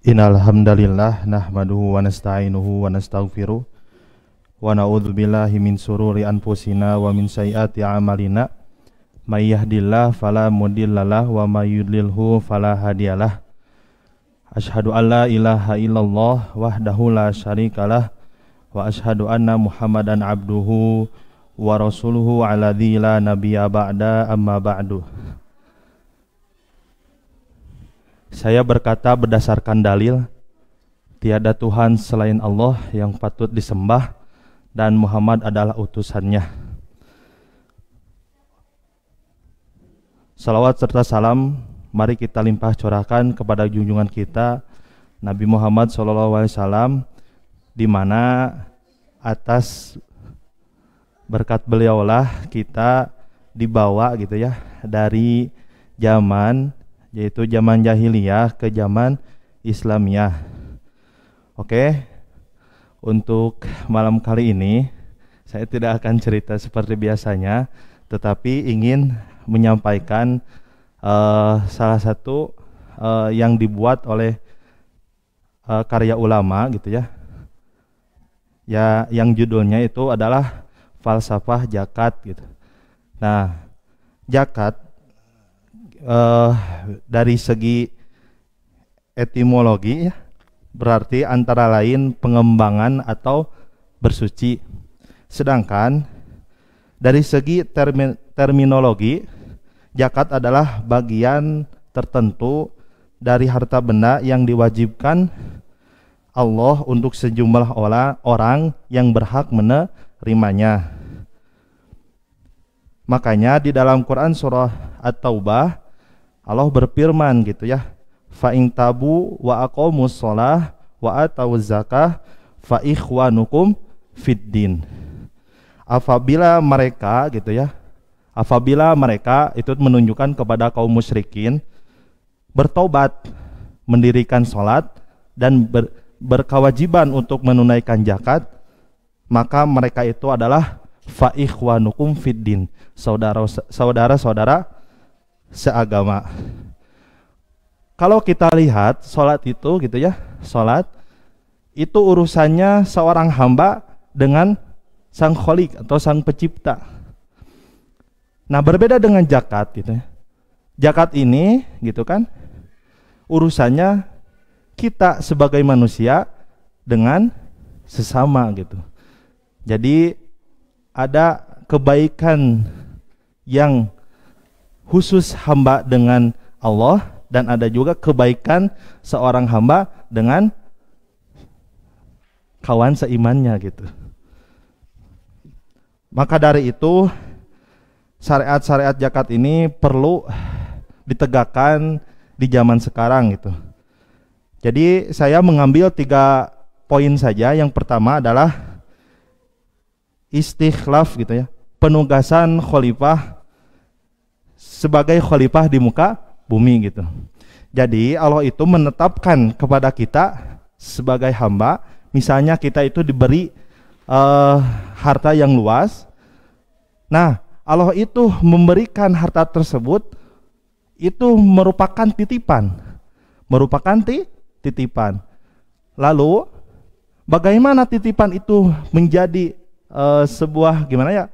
Innalhamdalillah nahmaduhu wa nasta'inuhu wa sururi anfusina wa min a'malina may yahdihillahu fala mudhillalah wa alla ilaha illallah wahdahu la syarikalah wa asyhadu anna muhammadan abduhu wa rasuluhu ala nabiyya ba'da amma ba'du saya berkata berdasarkan dalil, tiada Tuhan selain Allah yang patut disembah dan Muhammad adalah utusannya. Salawat serta salam mari kita limpah corakan kepada junjungan kita Nabi Muhammad SAW di mana atas berkat beliaulah kita dibawa gitu ya dari zaman yaitu zaman jahiliyah ke zaman Islamiyah. Oke. Untuk malam kali ini saya tidak akan cerita seperti biasanya, tetapi ingin menyampaikan uh, salah satu uh, yang dibuat oleh uh, karya ulama gitu ya. Ya, yang judulnya itu adalah falsafah jakat gitu. Nah, jakat uh, dari segi etimologi ya berarti antara lain pengembangan atau bersuci. Sedangkan dari segi termi terminologi jakat adalah bagian tertentu dari harta benda yang diwajibkan Allah untuk sejumlah orang yang berhak menerimanya. Makanya di dalam Quran surah At-Taubah Allah berfirman gitu ya fa tabu wa akomus shalah wa atau zakah fa ikhwanukum fitdin. apabila mereka gitu ya apabila mereka itu menunjukkan kepada kaum musyrikin bertobat mendirikan sholat dan ber, berkewajiban untuk menunaikan zakat maka mereka itu adalah fa ikhwanukum fitdin. saudara saudara saudara seagama. Kalau kita lihat sholat itu gitu ya, sholat itu urusannya seorang hamba dengan sang kholik atau sang pencipta. Nah berbeda dengan jakat gitu ya. Jakat ini gitu kan urusannya kita sebagai manusia dengan sesama gitu. Jadi ada kebaikan yang khusus hamba dengan Allah dan ada juga kebaikan seorang hamba dengan kawan seimannya gitu. Maka dari itu syariat-syariat zakat ini perlu ditegakkan di zaman sekarang gitu. Jadi saya mengambil tiga poin saja. Yang pertama adalah istikhlaf gitu ya. Penugasan khalifah sebagai khalifah di muka bumi gitu. Jadi Allah itu menetapkan kepada kita sebagai hamba, misalnya kita itu diberi uh, harta yang luas. Nah, Allah itu memberikan harta tersebut itu merupakan titipan. Merupakan ti titipan. Lalu bagaimana titipan itu menjadi uh, sebuah gimana ya?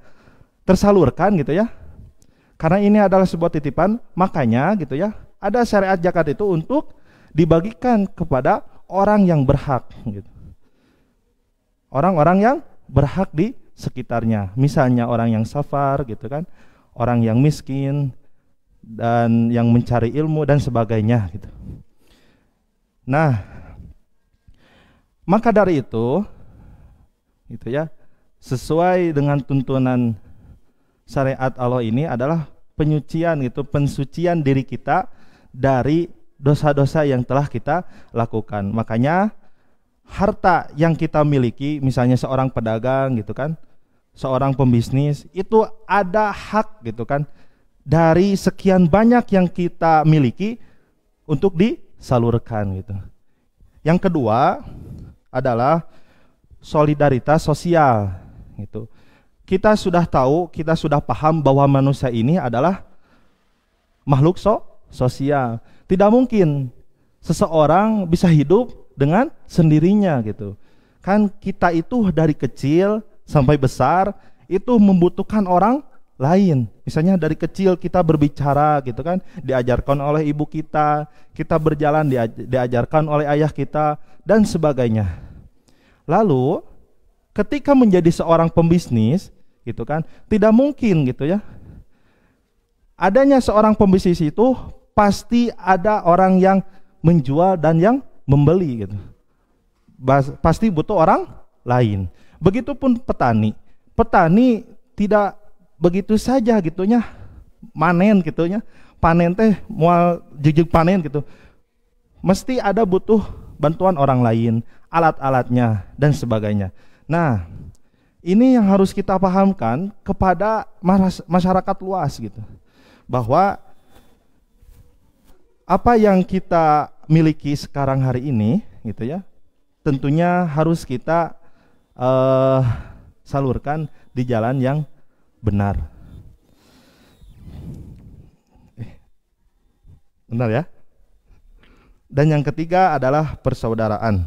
tersalurkan gitu ya karena ini adalah sebuah titipan, makanya gitu ya, ada syariat zakat itu untuk dibagikan kepada orang yang berhak gitu. Orang-orang yang berhak di sekitarnya. Misalnya orang yang safar gitu kan, orang yang miskin dan yang mencari ilmu dan sebagainya gitu. Nah, maka dari itu gitu ya, sesuai dengan tuntunan syariat Allah ini adalah penyucian gitu, pensucian diri kita dari dosa-dosa yang telah kita lakukan. Makanya harta yang kita miliki, misalnya seorang pedagang gitu kan, seorang pembisnis, itu ada hak gitu kan dari sekian banyak yang kita miliki untuk disalurkan gitu. Yang kedua adalah solidaritas sosial gitu kita sudah tahu, kita sudah paham bahwa manusia ini adalah makhluk so sosial. Tidak mungkin seseorang bisa hidup dengan sendirinya gitu. Kan kita itu dari kecil sampai besar itu membutuhkan orang lain. Misalnya dari kecil kita berbicara gitu kan, diajarkan oleh ibu kita, kita berjalan diajarkan oleh ayah kita dan sebagainya. Lalu ketika menjadi seorang pembisnis, gitu kan tidak mungkin gitu ya adanya seorang pembisnis itu pasti ada orang yang menjual dan yang membeli gitu pasti butuh orang lain begitupun petani petani tidak begitu saja gitunya manen gitunya panen teh mual jejeg panen gitu mesti ada butuh bantuan orang lain alat-alatnya dan sebagainya nah ini yang harus kita pahamkan kepada masyarakat luas gitu. Bahwa apa yang kita miliki sekarang hari ini gitu ya, tentunya harus kita uh, salurkan di jalan yang benar. Eh, benar ya. Dan yang ketiga adalah persaudaraan.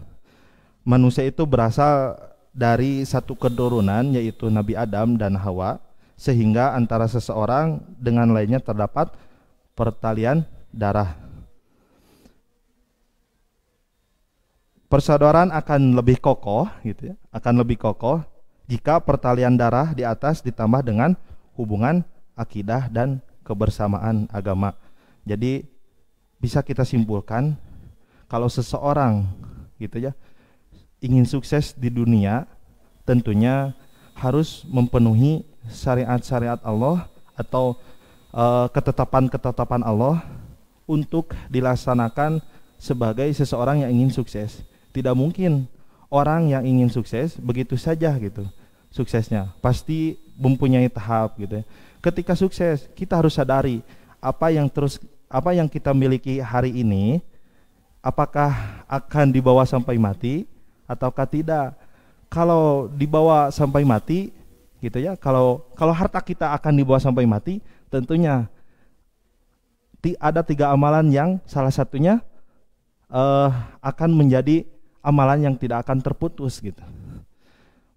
Manusia itu berasal dari satu kedurunan yaitu Nabi Adam dan Hawa sehingga antara seseorang dengan lainnya terdapat pertalian darah. Persaudaraan akan lebih kokoh gitu ya, akan lebih kokoh jika pertalian darah di atas ditambah dengan hubungan akidah dan kebersamaan agama. Jadi bisa kita simpulkan kalau seseorang gitu ya ingin sukses di dunia tentunya harus memenuhi syariat-syariat Allah atau eh, ketetapan-ketetapan uh, Allah untuk dilaksanakan sebagai seseorang yang ingin sukses. Tidak mungkin orang yang ingin sukses begitu saja gitu suksesnya. Pasti mempunyai tahap gitu ya. Ketika sukses, kita harus sadari apa yang terus apa yang kita miliki hari ini apakah akan dibawa sampai mati ataukah tidak. Kalau dibawa sampai mati gitu ya, kalau kalau harta kita akan dibawa sampai mati, tentunya ti, ada tiga amalan yang salah satunya uh, akan menjadi amalan yang tidak akan terputus gitu.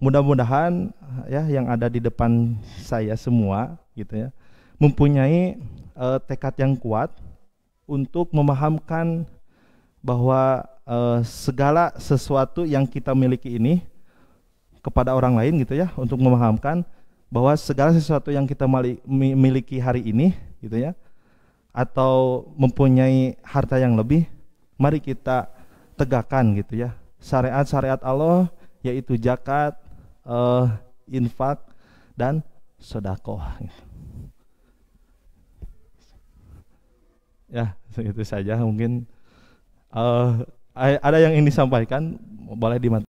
Mudah-mudahan ya yang ada di depan saya semua gitu ya mempunyai uh, tekad yang kuat untuk memahamkan bahwa uh, segala sesuatu yang kita miliki ini kepada orang lain gitu ya untuk memahamkan bahwa segala sesuatu yang kita miliki hari ini gitu ya atau mempunyai harta yang lebih mari kita tegakkan gitu ya syariat-syariat Allah yaitu zakat, uh, infak dan sedekah ya itu saja mungkin uh, ada yang ingin disampaikan boleh dimatikan